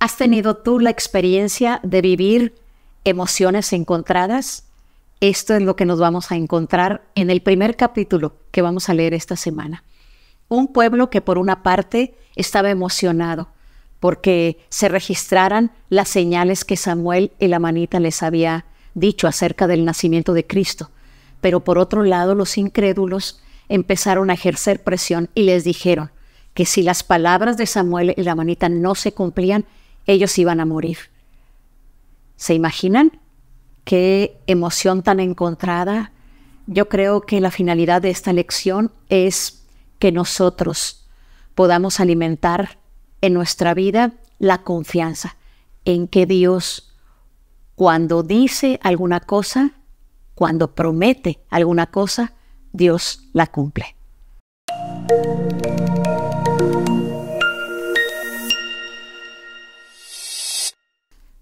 ¿Has tenido tú la experiencia de vivir emociones encontradas? Esto es lo que nos vamos a encontrar en el primer capítulo que vamos a leer esta semana. Un pueblo que por una parte estaba emocionado porque se registraran las señales que Samuel y la manita les había dicho acerca del nacimiento de Cristo. Pero por otro lado, los incrédulos empezaron a ejercer presión y les dijeron que si las palabras de Samuel y la manita no se cumplían, ellos iban a morir. ¿Se imaginan? Qué emoción tan encontrada. Yo creo que la finalidad de esta lección es que nosotros podamos alimentar en nuestra vida la confianza en que Dios, cuando dice alguna cosa, cuando promete alguna cosa, Dios la cumple.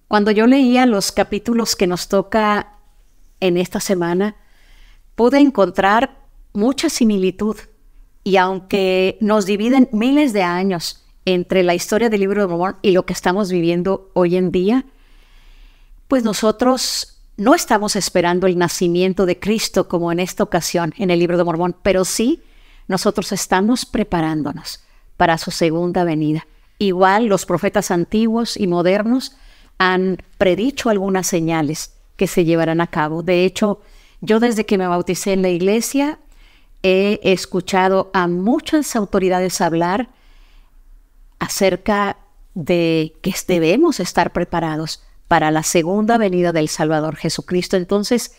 Cuando yo leía los capítulos que nos toca en esta semana, pude encontrar mucha similitud y aunque nos dividen miles de años entre la historia del libro de Mormón y lo que estamos viviendo hoy en día, pues nosotros no estamos esperando el nacimiento de Cristo como en esta ocasión en el libro de Mormón, pero sí nosotros estamos preparándonos para su segunda venida. Igual los profetas antiguos y modernos han predicho algunas señales que se llevarán a cabo. De hecho, yo desde que me bauticé en la iglesia he escuchado a muchas autoridades hablar acerca de que debemos estar preparados para la segunda venida del Salvador Jesucristo. Entonces,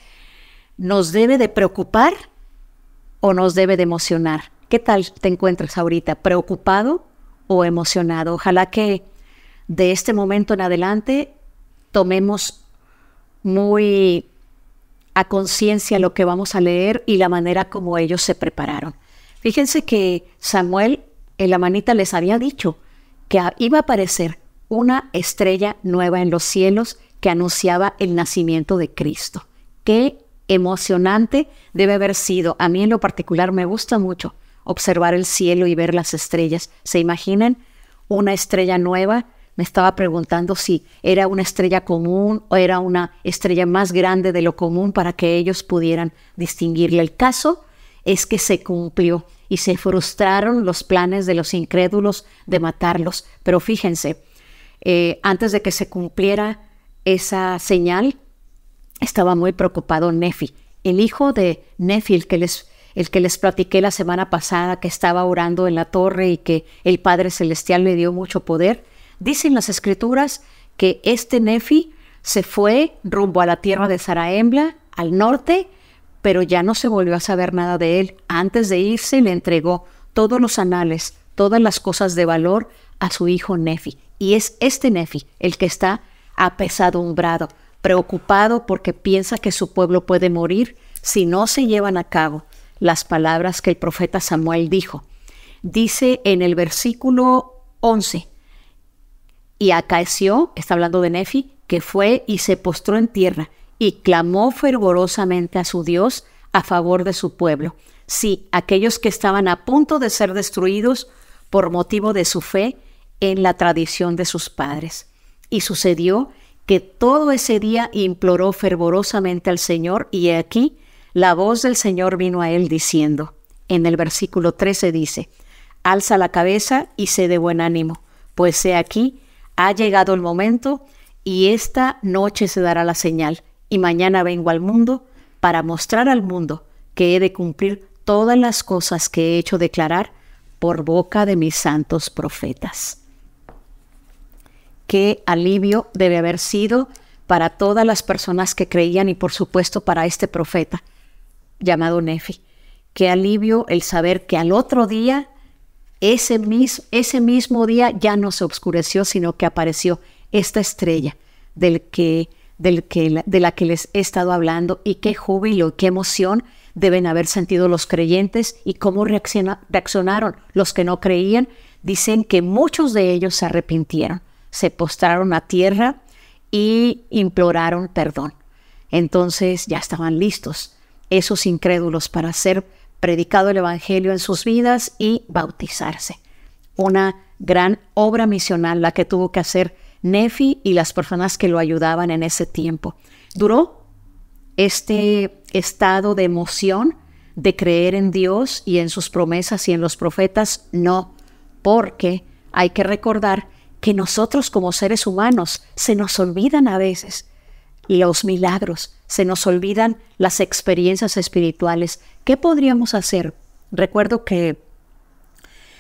¿nos debe de preocupar o nos debe de emocionar? ¿Qué tal te encuentras ahorita? ¿Preocupado o emocionado? Ojalá que de este momento en adelante tomemos muy a conciencia lo que vamos a leer y la manera como ellos se prepararon. Fíjense que Samuel en la manita les había dicho que iba a aparecer una estrella nueva en los cielos que anunciaba el nacimiento de Cristo. Qué emocionante debe haber sido. A mí en lo particular me gusta mucho observar el cielo y ver las estrellas. ¿Se imaginan una estrella nueva me estaba preguntando si era una estrella común o era una estrella más grande de lo común para que ellos pudieran distinguirle. El caso es que se cumplió y se frustraron los planes de los incrédulos de matarlos. Pero fíjense, eh, antes de que se cumpliera esa señal, estaba muy preocupado Nefi, el hijo de Nefi, que les el que les platiqué la semana pasada que estaba orando en la torre y que el Padre Celestial le dio mucho poder, Dicen las escrituras que este Nefi se fue rumbo a la tierra de Zaraembla, al norte, pero ya no se volvió a saber nada de él. Antes de irse le entregó todos los anales, todas las cosas de valor a su hijo Nefi. Y es este Nefi el que está apesadumbrado, preocupado porque piensa que su pueblo puede morir si no se llevan a cabo las palabras que el profeta Samuel dijo. Dice en el versículo 11, y acaeció, está hablando de Nefi, que fue y se postró en tierra y clamó fervorosamente a su Dios a favor de su pueblo. Sí, aquellos que estaban a punto de ser destruidos por motivo de su fe en la tradición de sus padres. Y sucedió que todo ese día imploró fervorosamente al Señor y he aquí la voz del Señor vino a él diciendo, en el versículo 13 dice, alza la cabeza y sé de buen ánimo, pues he aquí ha llegado el momento y esta noche se dará la señal y mañana vengo al mundo para mostrar al mundo que he de cumplir todas las cosas que he hecho declarar por boca de mis santos profetas. Qué alivio debe haber sido para todas las personas que creían y por supuesto para este profeta llamado Nefi. Qué alivio el saber que al otro día ese, ese mismo día ya no se oscureció, sino que apareció esta estrella del que, del que, de la que les he estado hablando y qué júbilo, qué emoción deben haber sentido los creyentes y cómo reaccionaron los que no creían. Dicen que muchos de ellos se arrepintieron, se postraron a tierra y imploraron perdón. Entonces ya estaban listos esos incrédulos para ser predicado el Evangelio en sus vidas y bautizarse. Una gran obra misional la que tuvo que hacer Nefi y las personas que lo ayudaban en ese tiempo. Duró este estado de emoción de creer en Dios y en sus promesas y en los profetas, no, porque hay que recordar que nosotros como seres humanos se nos olvidan a veces y los milagros. Se nos olvidan las experiencias espirituales. ¿Qué podríamos hacer? Recuerdo que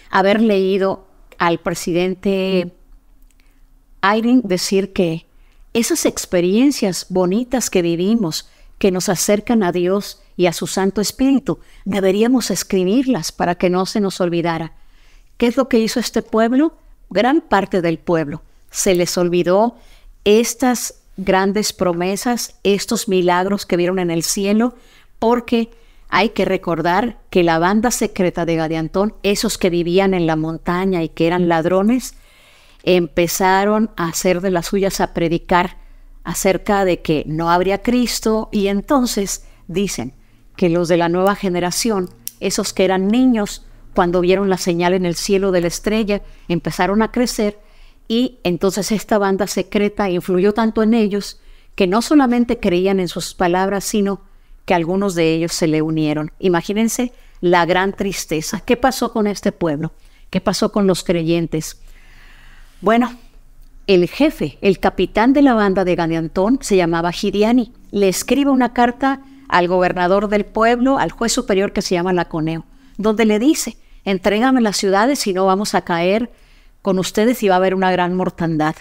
haber leído al presidente Harding decir que esas experiencias bonitas que vivimos, que nos acercan a Dios y a su Santo Espíritu, deberíamos escribirlas para que no se nos olvidara. ¿Qué es lo que hizo este pueblo? Gran parte del pueblo. Se les olvidó estas grandes promesas, estos milagros que vieron en el cielo, porque hay que recordar que la banda secreta de gadeantón esos que vivían en la montaña y que eran ladrones, empezaron a hacer de las suyas, a predicar acerca de que no habría Cristo y entonces dicen que los de la nueva generación, esos que eran niños cuando vieron la señal en el cielo de la estrella, empezaron a crecer y entonces esta banda secreta influyó tanto en ellos que no solamente creían en sus palabras, sino que algunos de ellos se le unieron. Imagínense la gran tristeza. ¿Qué pasó con este pueblo? ¿Qué pasó con los creyentes? Bueno, el jefe, el capitán de la banda de Ganiantón se llamaba Gidiani. Le escribe una carta al gobernador del pueblo, al juez superior que se llama Laconeo, donde le dice, entrégame las ciudades si no vamos a caer con ustedes iba a haber una gran mortandad.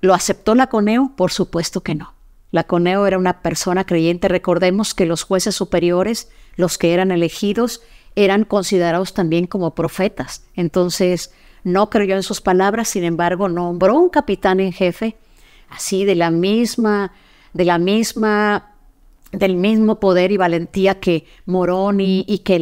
¿Lo aceptó Laconeo? Por supuesto que no. La Coneo era una persona creyente. Recordemos que los jueces superiores, los que eran elegidos, eran considerados también como profetas. Entonces, no creyó en sus palabras, sin embargo, nombró un capitán en jefe, así de la misma, de la misma, del mismo poder y valentía que Moroni y, que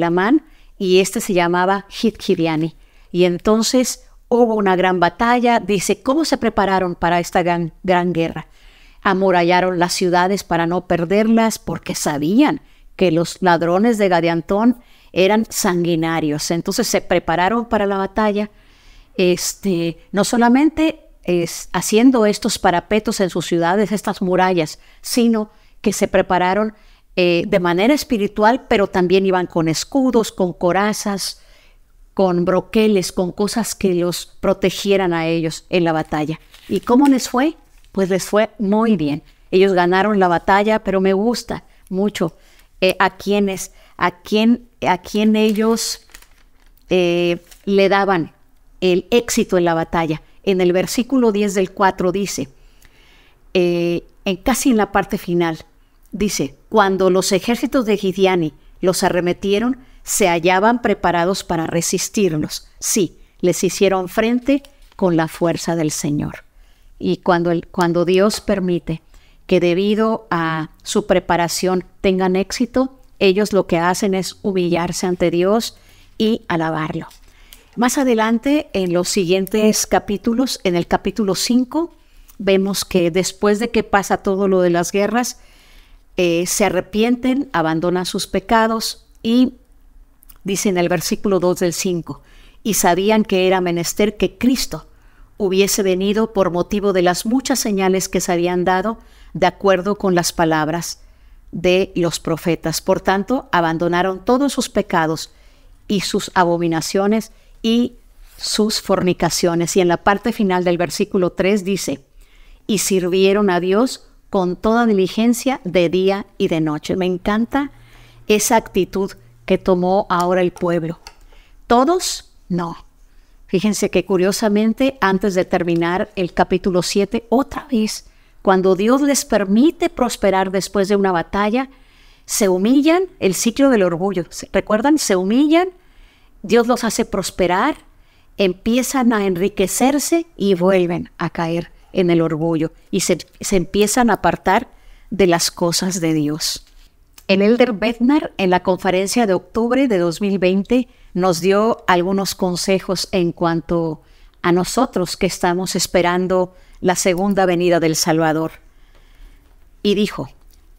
y este se llamaba Hidiani. Y entonces hubo una gran batalla, dice cómo se prepararon para esta gran, guerra. Amurallaron las ciudades para no perderlas porque sabían que los ladrones de Gadiantón eran sanguinarios. Entonces se prepararon para la batalla, este, no solamente haciendo estos parapetos en sus ciudades, estas murallas, sino que se prepararon eh, de manera espiritual, pero también iban con escudos, con corazas, con broqueles, con cosas que los protegieran a ellos en la batalla. ¿Y cómo les fue? Pues les fue muy bien. Ellos ganaron la batalla, pero me gusta mucho eh, a quienes, a quien, a quien ellos eh, le daban el éxito en la batalla. En el versículo 10 del 4 dice, eh, en casi en la parte final, dice, cuando los ejércitos de Gidiani los arremetieron, se hallaban preparados para resistirlos. Sí, les hicieron frente con la fuerza del Señor. Y cuando, el, cuando Dios permite que debido a su preparación tengan éxito, ellos lo que hacen es humillarse ante Dios y alabarlo. Más adelante, en los siguientes capítulos, en el capítulo 5, vemos que después de que pasa todo lo de las guerras, eh, se arrepienten, abandonan sus pecados y dice en el versículo 2 del 5, y sabían que era menester que Cristo hubiese venido por motivo de las muchas señales que se habían dado de acuerdo con las palabras de los profetas. Por tanto, abandonaron todos sus pecados y sus abominaciones y sus fornicaciones. Y en la parte final del versículo 3 dice, y sirvieron a Dios con toda diligencia de día y de noche. Me encanta esa actitud que tomó ahora el pueblo. Todos, no. Fíjense que curiosamente, antes de terminar el capítulo 7, otra vez, cuando Dios les permite prosperar después de una batalla, se humillan, el ciclo del orgullo, ¿recuerdan? Se humillan, Dios los hace prosperar, empiezan a enriquecerse y vuelven a caer en el orgullo y se empiezan a apartar de las cosas de Dios. El elder Bednar en la conferencia de octubre de 2020 nos dio algunos consejos en cuanto a nosotros que estamos esperando la segunda venida del Salvador. Y dijo,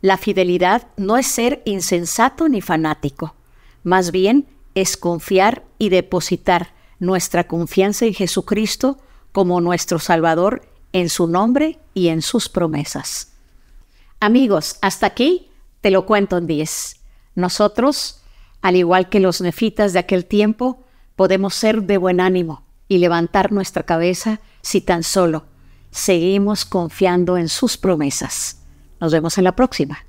la fidelidad no es ser insensato ni fanático, más bien es confiar y depositar nuestra confianza en Jesucristo como nuestro Salvador en su nombre y en sus promesas. Amigos, hasta aquí te lo cuento en 10. Nosotros, al igual que los nefitas de aquel tiempo, podemos ser de buen ánimo y levantar nuestra cabeza si tan solo seguimos confiando en sus promesas. Nos vemos en la próxima.